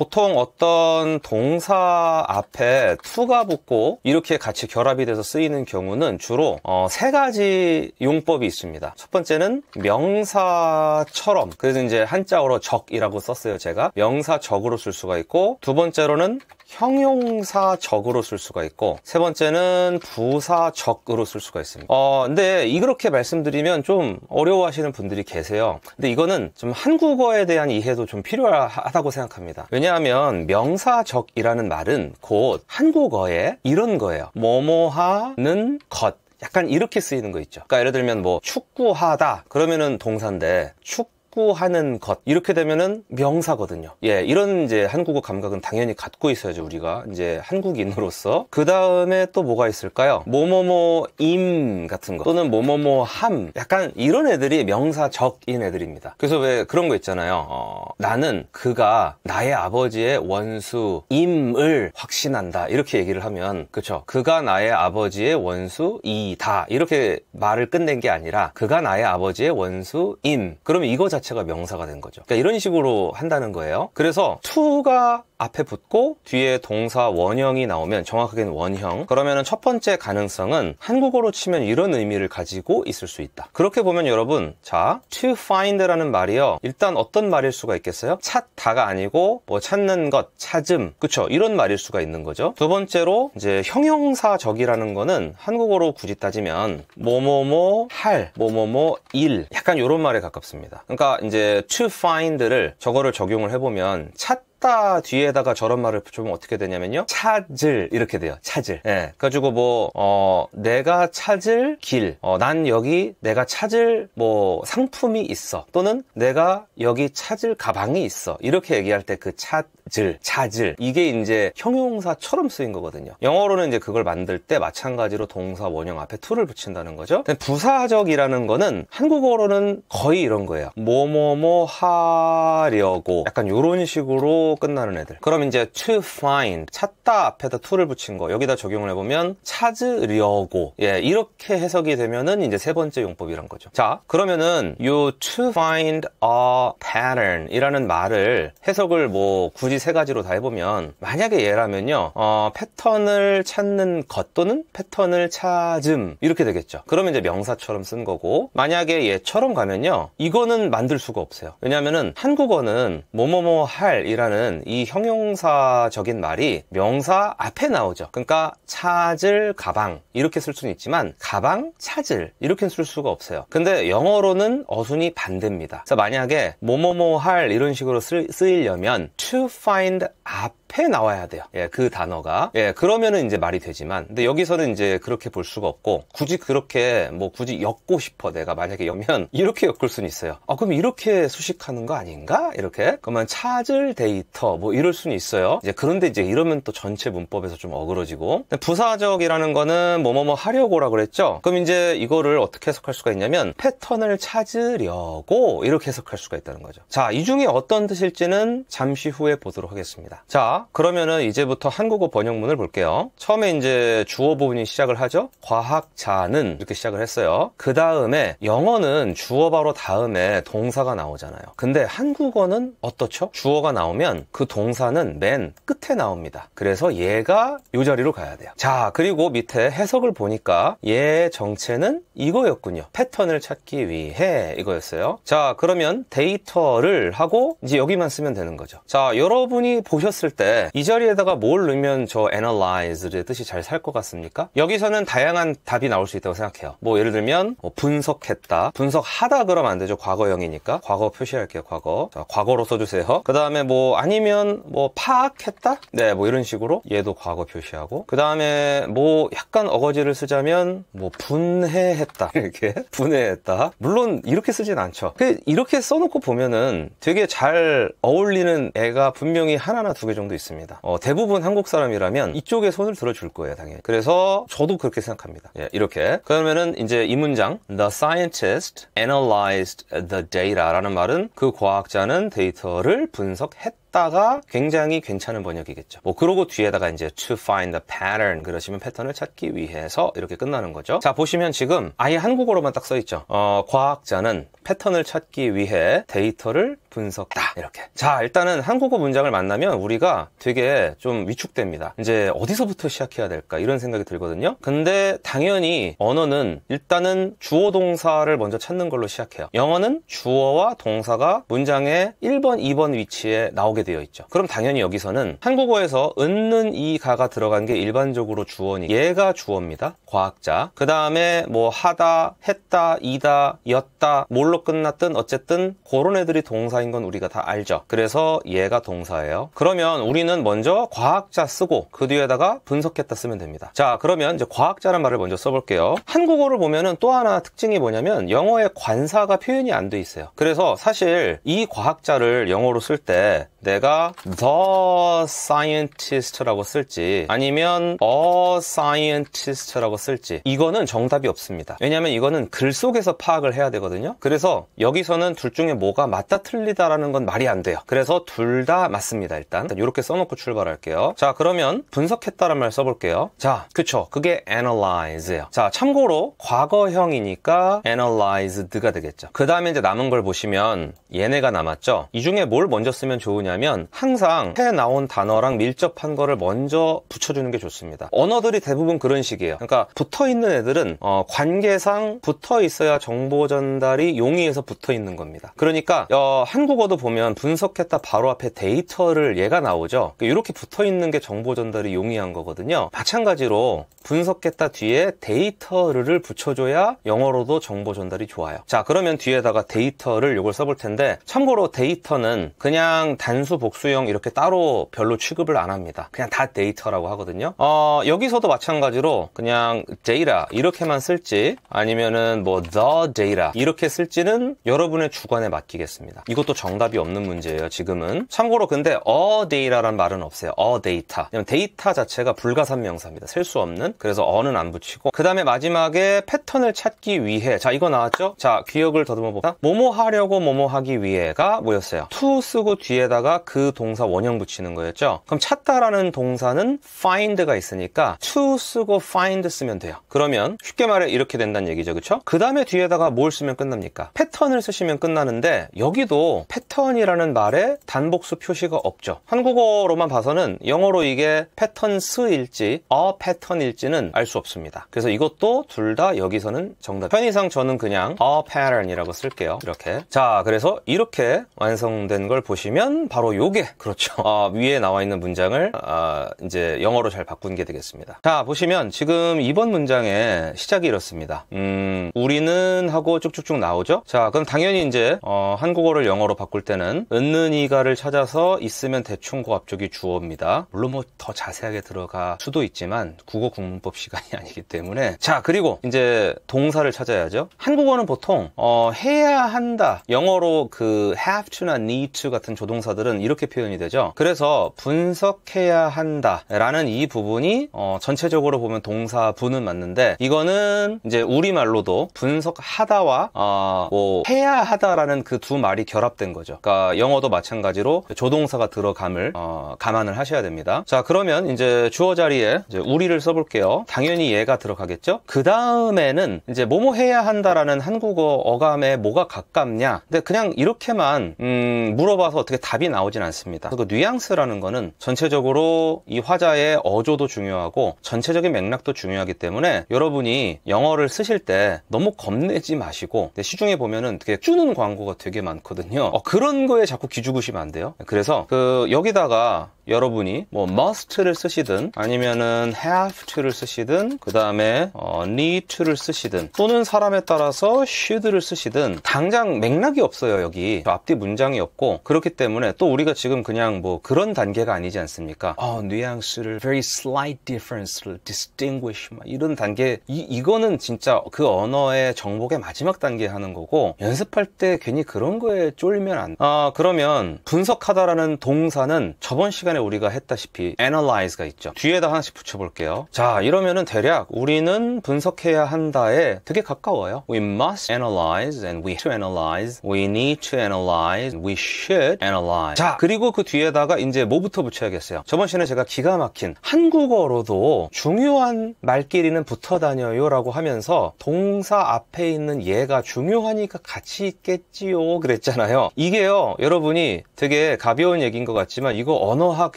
보통 어떤 동사 앞에 투가 붙고 이렇게 같이 결합이 돼서 쓰이는 경우는 주로 어, 세 가지 용법이 있습니다. 첫 번째는 명사처럼 그래서 이제 한자어로 적이라고 썼어요 제가 명사적으로 쓸 수가 있고 두 번째로는 형용사적으로 쓸 수가 있고 세 번째는 부사적으로 쓸 수가 있습니다. 어 근데 이렇게 말씀드리면 좀 어려워하시는 분들이 계세요. 근데 이거는 좀 한국어에 대한 이해도 좀 필요하다고 생각합니다. 왜냐 왜냐하면 명사적이라는 말은 곧 한국어에 이런 거예요. 뭐뭐하는 것. 약간 이렇게 쓰이는 거 있죠. 그러니까 예를 들면 뭐 축구하다 그러면은 동사인데 축 탁구하는 것 이렇게 되면은 명사거든요. 예, 이런 이제 한국어 감각은 당연히 갖고 있어야죠 우리가 이제 한국인으로서 그 다음에 또 뭐가 있을까요? 뭐뭐뭐 임 같은 거 또는 뭐뭐뭐 함 약간 이런 애들이 명사적인 애들입니다. 그래서 왜 그런 거 있잖아요. 어, 나는 그가 나의 아버지의 원수임을 확신한다 이렇게 얘기를 하면 그쵸? 그가 나의 아버지의 원수이다 이렇게 말을 끝낸 게 아니라 그가 나의 아버지의 원수임 그러면 이거 자. 자체가 명사가 된 거죠. 그러니까 이런 식으로 한다는 거예요. 그래서 투가 앞에 붙고 뒤에 동사 원형이 나오면 정확하게는 원형 그러면 은첫 번째 가능성은 한국어로 치면 이런 의미를 가지고 있을 수 있다 그렇게 보면 여러분 자 to find라는 말이요 일단 어떤 말일 수가 있겠어요? 찾다가 아니고 뭐 찾는 것 찾음 그쵸 이런 말일 수가 있는 거죠 두 번째로 이제 형용사적이라는 거는 한국어로 굳이 따지면 뭐뭐뭐 할 뭐뭐뭐 일 약간 이런 말에 가깝습니다 그러니까 이제 to find를 저거를 적용을 해보면 찾 찾다 뒤에다가 저런 말을 붙이면 어떻게 되냐면요. 찾을 이렇게 돼요. 찾을. 예. 그래가지고 뭐 어, 내가 찾을 길. 어, 난 여기 내가 찾을 뭐 상품이 있어. 또는 내가 여기 찾을 가방이 있어. 이렇게 얘기할 때그찾 질, 자질 이게 이제 형용사처럼 쓰인 거거든요. 영어로는 이제 그걸 만들 때 마찬가지로 동사 원형 앞에 to를 붙인다는 거죠. 부사적이라는 거는 한국어로는 거의 이런 거예요. 뭐 뭐 뭐 하려고 약간 이런 식으로 끝나는 애들. 그럼 이제 to find 찾다 앞에다 to를 붙인 거 여기다 적용을 해보면 찾으려고 예 이렇게 해석이 되면은 이제 세 번째 용법이란 거죠. 자 그러면은 you to find a pattern이라는 말을 해석을 뭐 굳이 세 가지로 다 해보면 만약에 얘라면요 어, 패턴을 찾는 것 또는 패턴을 찾음 이렇게 되겠죠 그러면 이제 명사처럼 쓴 거고 만약에 얘처럼 가면요 이거는 만들 수가 없어요 왜냐하면 한국어는 뭐뭐뭐 할 이라는 이 형용사적인 말이 명사 앞에 나오죠 그러니까 찾을 가방 이렇게 쓸 수는 있지만 가방 찾을 이렇게 쓸 수가 없어요 근데 영어로는 어순이 반대입니다 그래서 만약에 뭐뭐뭐 할 이런 식으로 쓰, 쓰이려면 to find find app 앞에 나와야 돼요. 예, 그 단어가. 예, 그러면은 이제 말이 되지만 근데 여기서는 이제 그렇게 볼 수가 없고 굳이 그렇게 뭐 굳이 엮고 싶어 내가 만약에 엮면 이렇게 엮을 수는 있어요. 아, 그럼 이렇게 수식하는 거 아닌가? 이렇게. 그러면 찾을 데이터 뭐 이럴 수는 있어요. 이제 그런데 이제 이러면 또 전체 문법에서 좀 어그러지고 부사적이라는 거는 뭐뭐뭐 하려고라 그랬죠. 그럼 이제 이거를 어떻게 해석할 수가 있냐면 패턴을 찾으려고 이렇게 해석할 수가 있다는 거죠. 자, 이 중에 어떤 뜻일지는 잠시 후에 보도록 하겠습니다. 자, 그러면은 이제부터 한국어 번역문을 볼게요. 처음에 이제 주어 부분이 시작을 하죠. 과학자는 이렇게 시작을 했어요. 그 다음에 영어는 주어 바로 다음에 동사가 나오잖아요. 근데 한국어는 어떻죠? 주어가 나오면 그 동사는 맨 끝에 나옵니다. 그래서 얘가 요 자리로 가야 돼요. 자, 그리고 밑에 해석을 보니까 얘 정체는 이거였군요. 패턴을 찾기 위해 이거였어요. 자, 그러면 데이터를 하고 이제 여기만 쓰면 되는 거죠. 자, 여러분이 보셨을 때이 자리에다가 뭘 넣으면 저 analyze의 뜻이 잘 살 것 같습니까? 여기서는 다양한 답이 나올 수 있다고 생각해요. 뭐 예를 들면 뭐 분석했다, 분석하다 그러면 안 되죠. 과거형이니까 과거 표시할게요. 과거. 자, 과거로 써주세요. 그 다음에 뭐 아니면 뭐 파악했다? 네, 뭐 이런 식으로 얘도 과거 표시하고 그 다음에 뭐 약간 어거지를 쓰자면 뭐 분해했다 이렇게 분해했다. 물론 이렇게 쓰진 않죠. 그 이렇게 써놓고 보면은 되게 잘 어울리는 애가 분명히 하나나 두 개 정도 있어요. 있습니다. 어, 대부분 한국 사람이라면 이쪽에 손을 들어줄 거예요, 당연히. 그래서 저도 그렇게 생각합니다. 예, 이렇게. 그러면은 이제 이 문장 The scientist analyzed the data라는 말은 그 과학자는 데이터를 분석했다. 가 굉장히 괜찮은 번역이겠죠. 뭐 그러고 뒤에다가 이제 to find the pattern 그러시면 패턴을 찾기 위해서 이렇게 끝나는 거죠. 자 보시면 지금 아예 한국어로만 딱 써 있죠. 어, 과학자는 패턴을 찾기 위해 데이터를 분석다 이렇게 자 일단은 한국어 문장을 만나면 우리가 되게 좀 위축됩니다 이제 어디서부터 시작해야 될까 이런 생각이 들거든요 근데 당연히 언어는 일단은 주어 동사를 먼저 찾는 걸로 시작해요 영어는 주어와 동사가 문장의 1번 2번 위치에 나오게 되어 있죠 그럼 당연히 여기서는 한국어에서 은는 이 가가 들어간 게 일반적으로 주어니 얘가 주어입니다 과학자 그 다음에 뭐 하다 했다 이다 였다 뭘로 끝났든 어쨌든 그런 애들이 동사 동사인 건 우리가 다 알죠. 그래서 얘가 동사예요. 그러면 우리는 먼저 과학자 쓰고 그 뒤에다가 분석했다 쓰면 됩니다. 자, 그러면 이제 과학자란 말을 먼저 써볼게요. 한국어를 보면또 하나 특징이 뭐냐면 영어에 관사가 표현이 안 돼 있어요. 그래서 사실 이 과학자를 영어로 쓸때 내가 the scientist라고 쓸지 아니면 a scientist라고 쓸지 이거는 정답이 없습니다. 왜냐하면 이거는 글 속에서 파악을 해야 되거든요. 그래서 여기서는 둘 중에 뭐가 맞다 틀리다라는 건 말이 안 돼요. 그래서 둘 다 맞습니다. 일단 이렇게 써놓고 출발할게요. 자 그러면 분석했다라는말 써볼게요. 자 그쵸 그게 analyze예요. 자 참고로 과거형이니까 analyzed가 되겠죠. 그 다음에 이제 남은 걸 보시면 얘네가 남았죠. 이 중에 뭘 먼저 쓰면 좋으냐 뭐냐면 항상 해 나온 단어랑 밀접한 거를 먼저 붙여주는 게 좋습니다. 언어들이 대부분 그런 식이에요. 그러니까 붙어 있는 애들은 어, 관계상 붙어 있어야 정보 전달이 용이해서 붙어 있는 겁니다. 그러니까 어, 한국어도 보면 분석했다 바로 앞에 데이터를 얘가 나오죠. 그러니까 이렇게 붙어 있는 게 정보 전달이 용이한 거거든요. 마찬가지로 분석했다 뒤에 데이터를 붙여줘야 영어로도 정보 전달이 좋아요. 자 그러면 뒤에다가 데이터를 이걸 써볼 텐데 참고로 데이터는 그냥 단 단수 복수형 이렇게 따로 별로 취급을 안 합니다. 그냥 다 데이터라고 하거든요. 어, 여기서도 마찬가지로 그냥 data 이렇게만 쓸지 아니면은 뭐 the data 이렇게 쓸지는 여러분의 주관에 맡기겠습니다. 이것도 정답이 없는 문제예요. 지금은. 참고로 근데 a data란 말은 없어요. a data. 왜 데이터 자체가 불가산명사입니다. 셀 수 없는. 그래서 어는 안 붙이고 그 다음에 마지막에 패턴을 찾기 위해 자 이거 나왔죠? 자 기억을 더듬어 봅시다. 뭐뭐 하려고 뭐뭐 하기 위해가 뭐였어요? to 쓰고 뒤에다가 동사가 그 동사 원형 붙이는 거였죠. 그럼 찾다라는 동사는 find가 있으니까 to 쓰고 find 쓰면 돼요. 그러면 쉽게 말해 이렇게 된다는 얘기죠. 그렇죠? 그 다음에 뒤에다가 뭘 쓰면 끝납니까? 패턴을 쓰시면 끝나는데 여기도 패턴이라는 말에 단복수 표시가 없죠. 한국어로만 봐서는 영어로 이게 p a t t e r n 스일지 p a t t e r n 일지는알 수 없습니다. 그래서 이것도 둘 다 여기서는 정답. 편의상 저는 그냥 p a t t e r n 이라고 쓸게요. 이렇게. 자, 그래서 이렇게 완성된 걸 보시면 바로 바로 요게 그렇죠. 어, 위에 나와 있는 문장을 어, 이제 영어로 잘 바꾼 게 되겠습니다. 자 보시면 지금 이번 문장의 시작이 이렇습니다. 음, 우리는 하고 쭉쭉쭉 나오죠. 자 그럼 당연히 이제 어, 한국어를 영어로 바꿀 때는 은는이가를 찾아서 있으면 대충 고 그 앞쪽이 주어입니다. 물론 뭐 더 자세하게 들어가 수도 있지만 국어 국문법 시간이 아니기 때문에 자 그리고 이제 동사를 찾아야죠. 한국어는 보통 어, 해야 한다 영어로 그 have to나 need to 같은 조동사들은 사은 이렇게 표현이 되죠. 그래서 분석해야 한다라는 이 부분이 어, 전체적으로 보면 동사분은 맞는데 이거는 이제 우리말로도 분석하다와 어, 뭐 해야 하다라는 그 두 말이 결합된 거죠. 그러니까 영어도 마찬가지로 조동사가 들어감을 어, 감안을 하셔야 됩니다. 자 그러면 이제 주어 자리에 이제 우리를 써볼게요. 당연히 얘가 들어가겠죠. 그 다음에는 이제 뭐뭐 해야 한다라는 한국어 어감에 뭐가 가깝냐. 근데 그냥 이렇게만 음, 물어봐서 어떻게 답이 나. 나오진 않습니다. 그 뉘앙스라는 거는 전체적으로 이 화자의 어조도 중요하고 전체적인 맥락도 중요하기 때문에 여러분이 영어를 쓰실 때 너무 겁내지 마시고 시중에 보면은 되게 주는 광고가 되게 많거든요. 어, 그런 거에 자꾸 기죽으시면 안 돼요. 그래서 그 여기다가 여러분이 뭐 must를 쓰시든 아니면은 have to를 쓰시든 그 다음에 어, need to를 쓰시든 또는 사람에 따라서 should를 쓰시든 당장 맥락이 없어요 여기 앞뒤 문장이 없고 그렇기 때문에 또 우리가 지금 그냥 뭐 그런 단계가 아니지 않습니까? 어, 아, 뉘앙스를 very slight difference를 distinguish 이런 단계 이, 이거는 진짜 그 언어의 정복의 마지막 단계 하는 거고 연습할 때 괜히 그런 거에 쫄면 안. 아 그러면 분석하다라는 동사는 저번 시간에 우리가 했다시피 analyze가 있죠. 뒤에다 하나씩 붙여볼게요. 자, 이러면은 대략 우리는 분석해야 한다에 되게 가까워요. We must analyze and we to analyze, we need to analyze, we should analyze. 자, 그리고 그 뒤에다가 이제 뭐부터 붙여야겠어요. 저번 시간에 제가 기가 막힌 한국어로도 중요한 말끼리는 붙어 다녀요라고 하면서 동사 앞에 있는 얘가 중요하니까 같이 있겠지요 그랬잖아요. 이게요, 여러분이 되게 가벼운 얘기인 것 같지만 이거 언어학 수학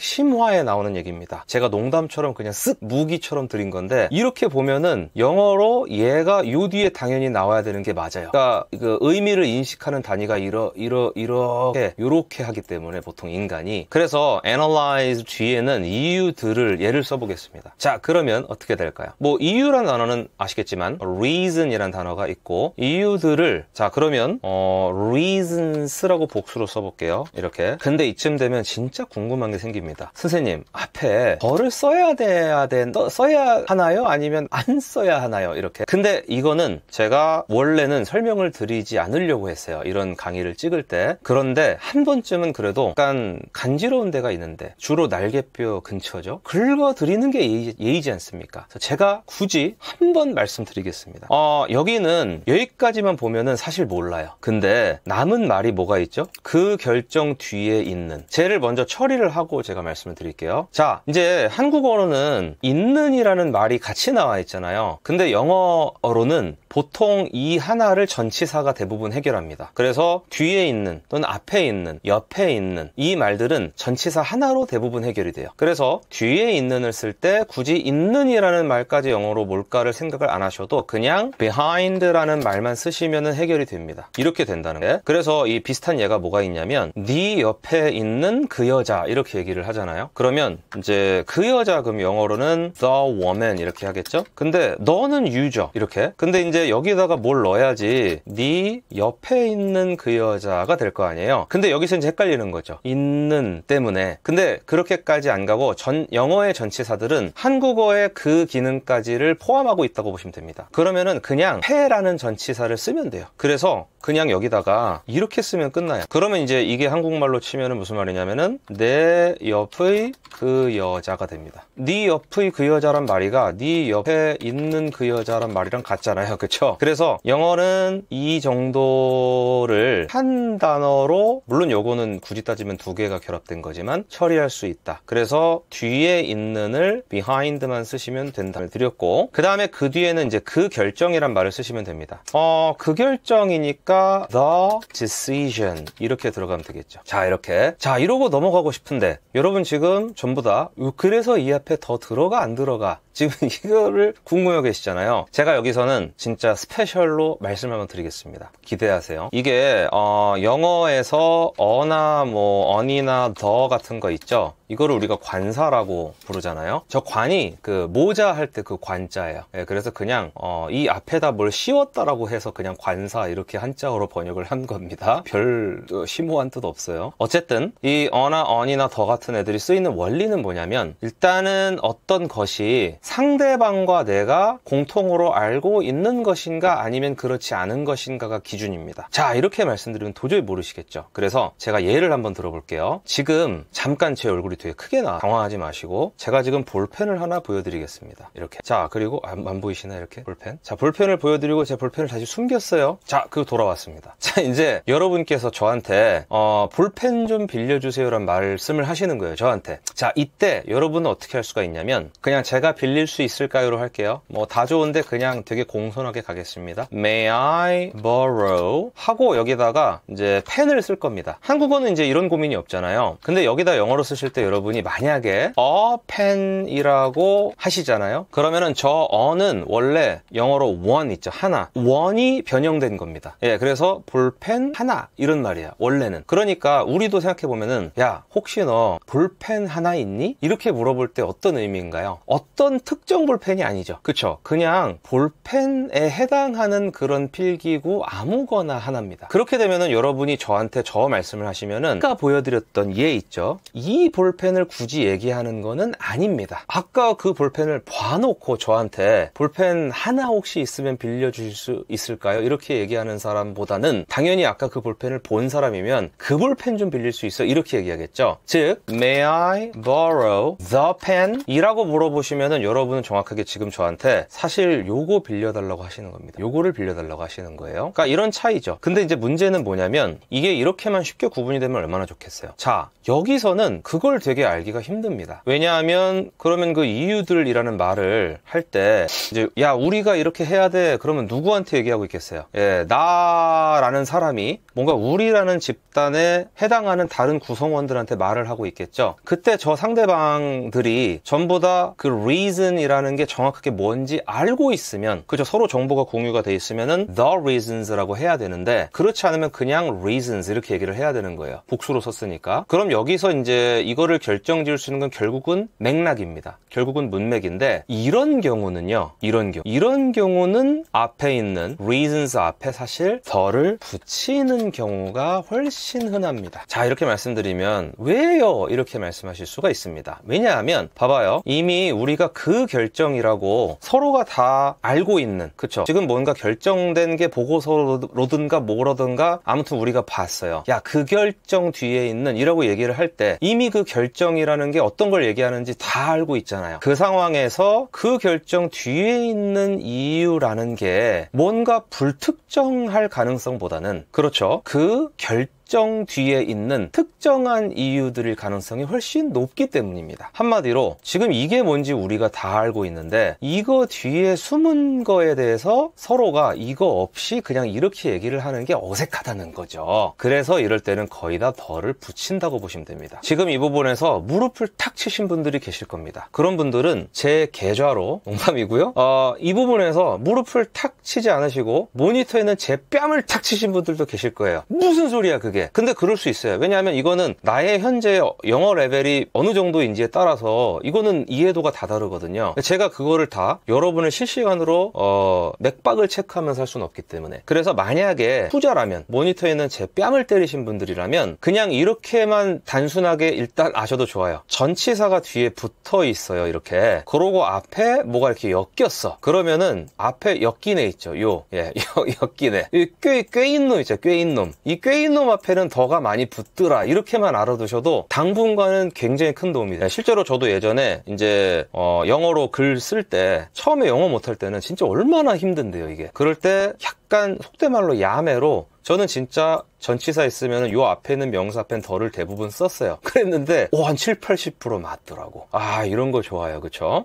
심화에 나오는 얘기입니다. 제가 농담처럼 그냥 쓱 무기처럼 드린 건데 이렇게 보면은 영어로 얘가 요 뒤에 당연히 나와야 되는 게 맞아요. 그러니까 그 의미를 인식하는 단위가 이러 이러 이렇게 요렇게 하기 때문에 보통 인간이 그래서 analyze 뒤에는 이유들을 예를 써보겠습니다. 자 그러면 어떻게 될까요? 뭐 이유란 단어는 아시겠지만 reason이란 단어가 있고 이유들을 자 그러면 어 reasons라고 복수로 써볼게요. 이렇게 근데 이쯤 되면 진짜 궁금한 게 생겨. 생깁니다. 선생님, 앞에 벌을 써야 돼야 된, 써야 하나요? 아니면 안 써야 하나요? 이렇게. 근데 이거는 제가 원래는 설명을 드리지 않으려고 했어요. 이런 강의를 찍을 때. 그런데 한 번쯤은 그래도 약간 간지러운 데가 있는데 주로 날개뼈 근처죠. 긁어 드리는 게 예의, 지 않습니까? 제가 굳이 한 번 말씀드리겠습니다. 어, 여기는 여기까지만 보면은 사실 몰라요. 근데 남은 말이 뭐가 있죠? 그 결정 뒤에 있는 쟤를 먼저 처리를 하고 제가 말씀을 드릴게요. 자, 이제 한국어로는 있는이라는 말이 같이 나와 있잖아요. 근데 영어로는 보통 이 하나를 전치사가 대부분 해결합니다. 그래서 뒤에 있는 또는 앞에 있는 옆에 있는 이 말들은 전치사 하나로 대부분 해결이 돼요. 그래서 뒤에 있는을 쓸 때 굳이 있는이라는 말까지 영어로 뭘까를 생각을 안 하셔도 그냥 behind라는 말만 쓰시면 해결이 됩니다. 이렇게 된다는 게 그래서 이 비슷한 예가 뭐가 있냐면 네 옆에 있는 그 여자 이렇게 얘기를 하잖아요. 그러면 이제 그 여자 그럼 영어로는 the woman 이렇게 하겠죠. 근데 너는 유저 이렇게 근데 이제 여기다가 뭘 넣어야지 네 옆에 있는 그 여자가 될 거 아니에요 근데 여기서 이제 헷갈리는 거죠 있는 때문에 근데 그렇게까지 안 가고 전 영어의 전치사들은 한국어의 그 기능까지를 포함하고 있다고 보시면 됩니다 그러면은 그냥 패라는 전치사를 쓰면 돼요 그래서 그냥 여기다가 이렇게 쓰면 끝나요 그러면 이제 이게 한국말로 치면은 무슨 말이냐면은 내 옆의 그 여자가 됩니다 네 옆의 그 여자란 말이가 네 옆에 있는 그 여자란 말이랑 같잖아요 그쵸 그렇죠. 그래서 영어는 이 정도를 한 단어로 물론 요거는 굳이 따지면 두 개가 결합된 거지만 처리할 수 있다. 그래서 뒤에 있는을 behind만 쓰시면 된다를 드렸고 그 다음에 그 뒤에는 이제 그 결정이란 말을 쓰시면 됩니다. 어, 그 결정이니까 the decision 이렇게 들어가면 되겠죠. 자 이렇게 자 이러고 넘어가고 싶은데 여러분 지금 전부 다 그래서 이 앞에 더 들어가 안 들어가 지금 이거를 궁금해 계시잖아요. 제가 여기서는 진짜 진짜 스페셜로 말씀 한번 드리겠습니다. 기대하세요. 이게 어, 영어에서 어나 뭐 언이나 더 같은 거 있죠. 이거를 우리가 관사라고 부르잖아요 저 관이 그 모자 할 때 그 관자예요 네, 그래서 그냥 어, 이 앞에다 뭘 씌웠다라고 해서 그냥 관사 이렇게 한자어로 번역을 한 겁니다 별 어, 심오한 뜻 없어요 어쨌든 이 어나 언이나 더 같은 애들이 쓰이는 원리는 뭐냐면 일단은 어떤 것이 상대방과 내가 공통으로 알고 있는 것인가 아니면 그렇지 않은 것인가가 기준입니다 자 이렇게 말씀드리면 도저히 모르시겠죠 그래서 제가 예를 한번 들어볼게요 지금 잠깐 제얼굴 물이 되게 크게 나와 당황하지 마시고 제가 지금 볼펜을 하나 보여드리겠습니다 이렇게 자 그리고 안, 안 보이시나 이렇게 볼펜 자 볼펜을 보여드리고 제 볼펜을 다시 숨겼어요 자 그리고 돌아왔습니다 자 이제 여러분께서 저한테 어, 볼펜 좀 빌려주세요 라는 말씀을 하시는 거예요 저한테 자 이때 여러분은 어떻게 할 수가 있냐면 그냥 제가 빌릴 수 있을까요로 할게요 뭐 다 좋은데 그냥 되게 공손하게 가겠습니다 May I borrow 하고 여기다가 이제 펜을 쓸 겁니다 한국어는 이제 이런 고민이 없잖아요 근데 여기다 영어로 쓰실 때 여러분이 만약에 어펜이라고 하시잖아요. 그러면은 저 어는 원래 영어로 원 있죠. 하나. 원이 변형된 겁니다. 예, 그래서 볼펜 하나 이런 말이야. 원래는. 그러니까 우리도 생각해 보면은 야, 혹시 너 볼펜 하나 있니? 이렇게 물어볼 때 어떤 의미인가요? 어떤 특정 볼펜이 아니죠. 그쵸 그냥 볼펜에 해당하는 그런 필기구 아무거나 하나입니다. 그렇게 되면은 여러분이 저한테 저 말씀을 하시면은 아까 보여드렸던 얘 있죠. 이볼 볼펜을 굳이 얘기하는 거는 아닙니다. 아까 그 볼펜을 봐놓고 저한테 볼펜 하나 혹시 있으면 빌려주실 수 있을까요? 이렇게 얘기하는 사람보다는 당연히 아까 그 볼펜을 본 사람이면 그 볼펜 좀 빌릴 수 있어? 이렇게 얘기하겠죠. 즉, may I borrow the pen? 이라고 물어보시면 여러분은 정확하게 지금 저한테 사실 요거 빌려달라고 하시는 겁니다. 요거를 빌려달라고 하시는 거예요. 그러니까 이런 차이죠. 근데 이제 문제는 뭐냐면 이게 이렇게만 쉽게 구분이 되면 얼마나 좋겠어요. 자, 여기서는 그걸 되게 알기가 힘듭니다. 왜냐하면 그러면 그 이유들이라는 말을 할 때 이제 야 우리가 이렇게 해야 돼 그러면 누구한테 얘기하고 있겠어요? 예, 나라는 사람이 뭔가 우리라는 집단에 해당하는 다른 구성원들한테 말을 하고 있겠죠. 그때 저 상대방들이 전부 다 그 reason이라는 게 정확하게 뭔지 알고 있으면 그저 서로 정보가 공유가 돼 있으면은 the reasons라고 해야 되는데 그렇지 않으면 그냥 reasons 이렇게 얘기를 해야 되는 거예요. 복수로 썼으니까. 그럼 여기서 이제 이거를 이거를 결정 지을 수 있는 건 결국은 맥락입니다. 결국은 문맥인데 이런 경우는요. 이런 경우. 이런 경우는 앞에 있는 reasons 앞에 사실 더를 붙이는 경우가 훨씬 흔합니다. 자, 이렇게 말씀드리면 왜요? 이렇게 말씀하실 수가 있습니다. 왜냐하면 봐봐요. 이미 우리가 그 결정이라고 서로가 다 알고 있는 그쵸? 지금 뭔가 결정된 게 보고서로든가 뭐로든가 아무튼 우리가 봤어요. 야, 그 결정 뒤에 있는 이라고 얘기를 할 때 이미 그 결정 결정이라는 게 어떤 걸 얘기하는지 다 알고 있잖아요. 그 상황에서 그 결정 뒤에 있는 이유라는 게 뭔가 불특정할 가능성보다는 그렇죠. 그 결정 특정 뒤에 있는 특정한 이유들일 가능성이 훨씬 높기 때문입니다. 한마디로 지금 이게 뭔지 우리가 다 알고 있는데 이거 뒤에 숨은 거에 대해서 서로가 이거 없이 그냥 이렇게 얘기를 하는 게 어색하다는 거죠. 그래서 이럴 때는 거의 다 벌을 붙인다고 보시면 됩니다. 지금 이 부분에서 무릎을 탁 치신 분들이 계실 겁니다. 그런 분들은 제 계좌로 농담이고요. 어, 이 부분에서 무릎을 탁 치지 않으시고 모니터에는 제 뺨을 탁 치신 분들도 계실 거예요. 무슨 소리야 그게? 예. 근데 그럴 수 있어요. 왜냐하면 이거는 나의 현재 영어 레벨이 어느 정도인지에 따라서 이거는 이해도가 다 다르거든요. 제가 그거를 다 여러분을 실시간으로 어, 맥박을 체크하면서 할 수는 없기 때문에. 그래서 만약에 후자라면 모니터에 있는 제 뺨을 때리신 분들이라면 그냥 이렇게만 단순하게 일단 아셔도 좋아요. 전치사가 뒤에 붙어 있어요. 이렇게. 그러고 앞에 뭐가 이렇게 엮였어. 그러면은 앞에 엮이네 있죠. 요. 예. 엮이네. 이 꽤, 꽤 있는 놈 있죠. 꽤 있는 놈. 이 꽤 있는 놈 앞에 앞에는 더가 많이 붙더라 이렇게만 알아두셔도 당분간은 굉장히 큰 도움이 돼요. 실제로 저도 예전에 이제 어 영어로 글 쓸 때 처음에 영어 못할 때는 진짜 얼마나 힘든데요 이게. 그럴 때 약간 속대 말로 야매로 저는 진짜 전치사 있으면 요 앞에 는 명사 앞엔 덜을 대부분 썼어요. 그랬는데 오, 한 7, 80% 맞더라고. 아 이런 거 좋아요 그쵸?